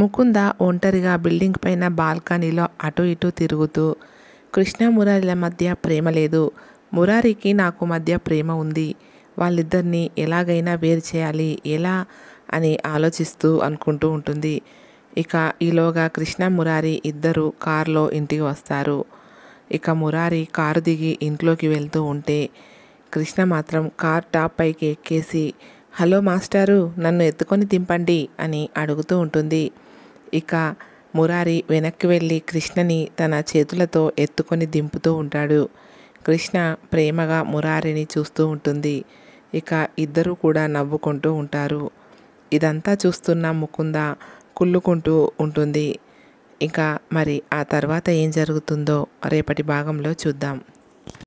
ముకుంద ఒంటరిగా బిల్డింగ్ పైన బాల్కనీలో అటు ఇటు తిరుగుతూ కృష్ణ మురారిల మధ్య ప్రేమ లేదు మురారికి నాకు మధ్య ప్రేమ ఉంది వాళ్ళిద్దరినీ ఎలాగైనా వేరు చేయాలి ఎలా అని ఆలోచిస్తూ అనుకుంటూ ఉంటుంది ఇక ఈలోగా కృష్ణ మురారి ఇద్దరు కారులో ఇంటికి వస్తారు ఇక మురారి కారు దిగి ఇంట్లోకి వెళ్తూ ఉంటే కృష్ణ మాత్రం కార్ టాప్ పైకి ఎక్కేసి హలో మాస్టారు నన్ను ఎత్తుకొని దింపండి అని అడుగుతూ ఉంటుంది ఇక మురారి వెనక్కి వెళ్ళి కృష్ణని తన చేతులతో ఎత్తుకొని దింపుతూ ఉంటాడు కృష్ణ ప్రేమగా మురారిని చూస్తూ ఉంటుంది ఇక ఇద్దరూ కూడా నవ్వుకుంటూ ఉంటారు ఇదంతా చూస్తున్న ముకుంద కుళ్ళుకుంటూ ఉంటుంది ఇంకా మరి ఆ తర్వాత ఏం జరుగుతుందో రేపటి భాగంలో చూద్దాం